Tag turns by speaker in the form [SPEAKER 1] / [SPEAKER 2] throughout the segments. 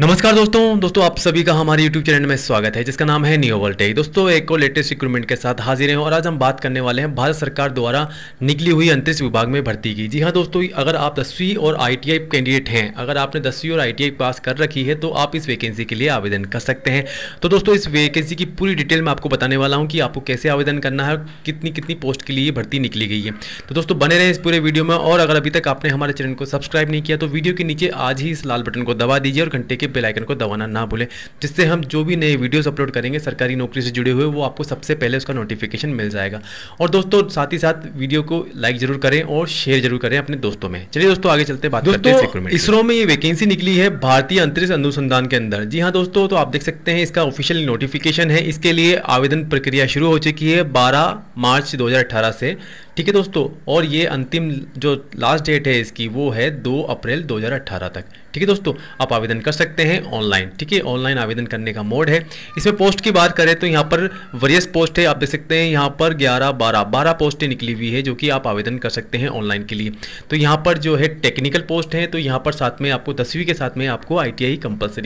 [SPEAKER 1] नमस्कार दोस्तों दोस्तों आप सभी का हमारे YouTube चैनल में स्वागत है जिसका नाम है नियो टेक दोस्तों एक को लेटेस्ट रिक्रूटमेंट के साथ हाजिर हैं और आज हम बात करने वाले हैं भारत सरकार द्वारा निकली हुई अंतरिक्ष विभाग में भर्ती की जी हाँ दोस्तों अगर आप दसवीं और आई कैंडिडेट हैं अगर आपने दसवीं और आई पास कर रखी है तो आप इस वैकेंसी के लिए आवेदन कर सकते हैं तो दोस्तों इस वैकेंसी की पूरी डिटेल मैं आपको बताने वाला हूँ कि आपको कैसे आवेदन करना है कितनी कितनी पोस्ट के लिए भर्ती निकली गई है तो दोस्तों बने रहें इस पूरे वीडियो में और अगर अभी तक आपने हमारे चैनल को सब्सक्राइब नहीं किया तो वीडियो के नीचे आज ही इस लाल बटन को दबा दीजिए और घंटे के बेल आइकन को दबाना ना भूलें जिससे हम जो भी नए वीडियोस अपलोड करेंगे सरकारी नौकरी से जुड़े हुए वो आपको सबसे पहले उसका नोटिफिकेशन मिल जाएगा और दोस्तों साथ ही साथ वीडियो को लाइक जरूर करें और शेयर जरूर करें अपने दोस्तों में चलिए दोस्तों आगे चलते बात करते हैं इसरो में ये वैकेंसी निकली है भारतीय अंतरिक्ष अनुसंधान के अंदर जी हाँ दोस्तों तो आप देख सकते हैं इसका ऑफिशियल नोटिफिकेशन है इसके लिए आवेदन प्रक्रिया शुरू हो चुकी है 12 मार्च 2018 से ठीक है दोस्तों और ये अंतिम जो लास्ट डेट है इसकी वो है 2 अप्रैल 2018 तक ठीक है दोस्तों आप आवेदन कर सकते हैं ऑनलाइन ठीक है ऑनलाइन आवेदन करने का मोड है इसमें पोस्ट की बात करें तो यहाँ पर वरियस पोस्ट है आप देख सकते हैं यहाँ पर 11 12 12 पोस्टें निकली हुई है जो कि आप आवेदन कर सकते हैं ऑनलाइन के लिए तो यहाँ पर जो है टेक्निकल पोस्ट है तो यहाँ पर साथ में आपको दसवीं के साथ में आपको आई टी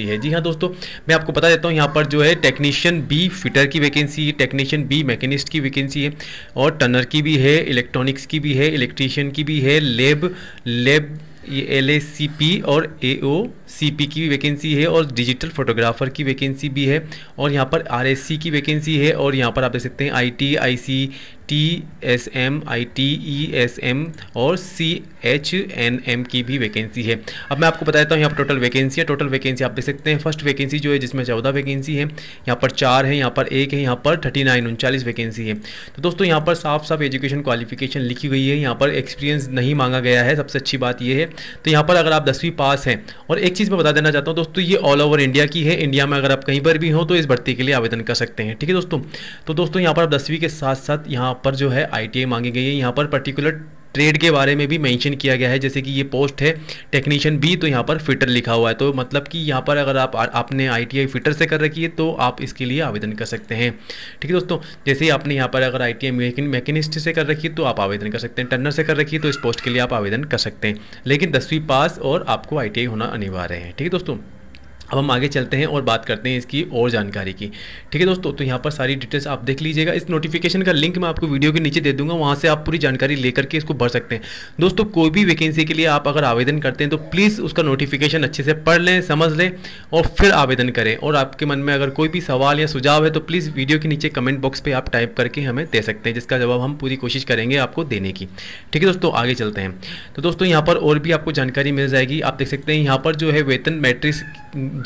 [SPEAKER 1] है जी हाँ दोस्तों मैं आपको बता देता हूँ यहाँ पर जो है टेक्नीशियन बी फिटर की वैकेंसी टेक्नीशियन बी मैकेनिस्ट की वैकेंसी है और टनर की भी है इलेक्ट्रॉनिक्स की भी है इलेक्ट्रीशियन की भी है लेब लेब ये एल और ए सीपी की भी वैकेंसी है और डिजिटल फोटोग्राफर की वैकेंसी भी है और यहाँ पर आरएससी की वैकेंसी है और यहाँ पर आप देख सकते हैं IT IC T S M I T E S M और सी एच एन एम की भी वैकेंसी है अब मैं आपको बता देता हूँ यहाँ पर टोटल वैकेंसी है टोटल वैकेंसी आप देख सकते हैं फर्स्ट वैकेंसी जो है जिसमें चौदह वैकेंसी है यहाँ पर चार है यहाँ पर एक है यहाँ पर थर्टी नाइन उनचालीस वैकेंसी है तो दोस्तों यहाँ पर साफ साफ एजुकेशन क्वालिफिकेशन लिखी गई है यहाँ पर एक्सपीरियंस नहीं मांगा गया है सबसे अच्छी बात यह है तो यहाँ पर अगर आप दसवीं पास हैं और एक चीज़ मैं बता देना चाहता हूँ दोस्तों ये ऑल ओवर इंडिया की है इंडिया में अगर आप कहीं पर भी हो तो इस भर्ती के लिए आवेदन कर सकते हैं ठीक है दोस्तों तो दोस्तों यहाँ पर आप दसवीं के साथ साथ यहाँ पर जो है आई मांगी गई है यहाँ पर पर्टिकुलर ट्रेड के बारे में भी मैंशन किया गया है जैसे कि ये पोस्ट है टेक्नीशियन बी तो यहाँ पर फिटर लिखा हुआ है तो मतलब कि यहाँ पर अगर आप आपने आई फिटर से कर रखी है तो आप इसके लिए आवेदन कर सकते हैं ठीक है दोस्तों जैसे ही आपने यहाँ पर अगर आई टी मैकेनिस्ट से कर रखी है तो आप आवेदन कर सकते हैं टर्नर से कर रखी है तो इस पोस्ट के लिए आप आवेदन कर सकते हैं लेकिन दसवीं पास और आपको आई होना अनिवार्य है ठीक है दोस्तों अब हम आगे चलते हैं और बात करते हैं इसकी और जानकारी की ठीक है दोस्तों तो यहाँ पर सारी डिटेल्स आप देख लीजिएगा इस नोटिफिकेशन का लिंक मैं आपको वीडियो के नीचे दे दूंगा वहाँ से आप पूरी जानकारी लेकर के इसको भर सकते हैं दोस्तों कोई भी वैकेंसी के लिए आप अगर आवेदन करते हैं तो प्लीज़ उसका नोटिफिकेशन अच्छे से पढ़ लें समझ लें और फिर आवेदन करें और आपके मन में अगर कोई भी सवाल या सुझाव है तो प्लीज़ वीडियो के नीचे कमेंट बॉक्स पर आप टाइप करके हमें दे सकते हैं जिसका जवाब हम पूरी कोशिश करेंगे आपको देने की ठीक है दोस्तों आगे चलते हैं तो दोस्तों यहाँ पर और भी आपको जानकारी मिल जाएगी आप देख सकते हैं यहाँ पर जो है वेतन मैट्रिक्स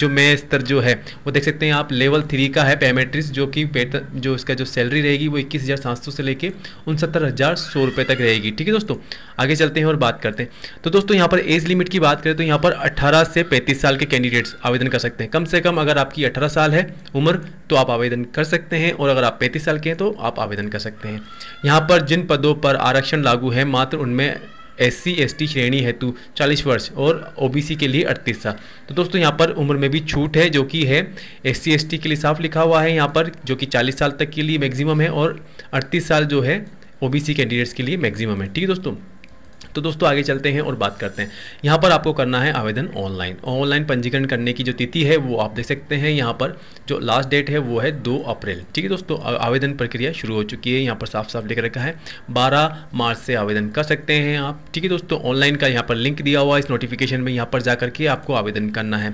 [SPEAKER 1] जो मे स्तर जो है वो देख सकते हैं आप लेवल थ्री का है पैमेट्रिक्स जो कि वेतन जो इसका जो सैलरी रहेगी वो इक्कीस हज़ार सात सौ से लेके उनसत्तर हज़ार सौ रुपये तक रहेगी ठीक है दोस्तों आगे चलते हैं और बात करते हैं तो दोस्तों यहाँ पर एज लिमिट की बात करें तो यहाँ पर अट्ठारह से पैंतीस साल के कैंडिडेट्स आवेदन कर सकते हैं कम से कम अगर आपकी अठारह साल है उम्र तो आप आवेदन कर सकते हैं और अगर आप पैंतीस साल के हैं तो आप आवेदन कर सकते हैं यहाँ पर जिन पदों पर आरक्षण लागू है मात्र उनमें एस सी श्रेणी हेतु 40 वर्ष और ओबीसी के लिए 38 साल तो दोस्तों यहाँ पर उम्र में भी छूट है जो कि है एस सी के लिए साफ लिखा हुआ है यहाँ पर जो कि 40 साल तक के लिए मैक्सिमम है और 38 साल जो है ओबीसी कैंडिडेट्स के लिए मैक्सिमम है ठीक है दोस्तों तो दोस्तों आगे चलते हैं और बात करते हैं यहाँ पर आपको करना है आवेदन ऑनलाइन ऑनलाइन पंजीकरण करने की जो तिथि है वो आप देख सकते हैं यहाँ पर जो लास्ट डेट है वो है दो अप्रैल ठीक है दोस्तों आवेदन प्रक्रिया शुरू हो चुकी है यहाँ पर साफ साफ लिख रखा है बारह मार्च से आवेदन कर सकते हैं आप ठीक है दोस्तों ऑनलाइन का यहाँ पर लिंक दिया हुआ है इस नोटिफिकेशन में यहाँ पर जा करके आपको आवेदन करना है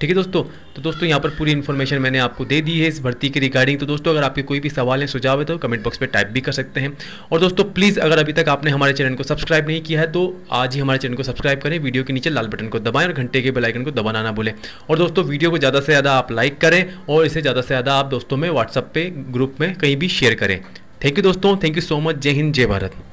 [SPEAKER 1] ठीक है दोस्तों तो दोस्तों यहाँ पर पूरी इन्फॉर्मेशन मैंने आपको दे दी है इस भर्ती की रिगार्डिंग तो दोस्तों अगर आपके कोई भी सवाल है सुझाव है तो कमेंट बॉक्स पर टाइप भी कर सकते हैं और दोस्तों प्लीज़ अगर अभी तक आपने हमारे चैनल को सब्सक्राइब नहीं किया किया है तो आज ही हमारे चैनल को सब्सक्राइब करें वीडियो के नीचे लाल बटन को दबाएं और घंटे के बेलाइकन को दबाना ना भूलें और दोस्तों वीडियो को ज़्यादा से ज़्यादा आप लाइक करें और इसे ज़्यादा से ज़्यादा आप दोस्तों में व्हाट्सअप पे ग्रुप में कहीं भी शेयर करें थैंक यू दोस्तों थैंक यू सो मच जय हिंद जय भारत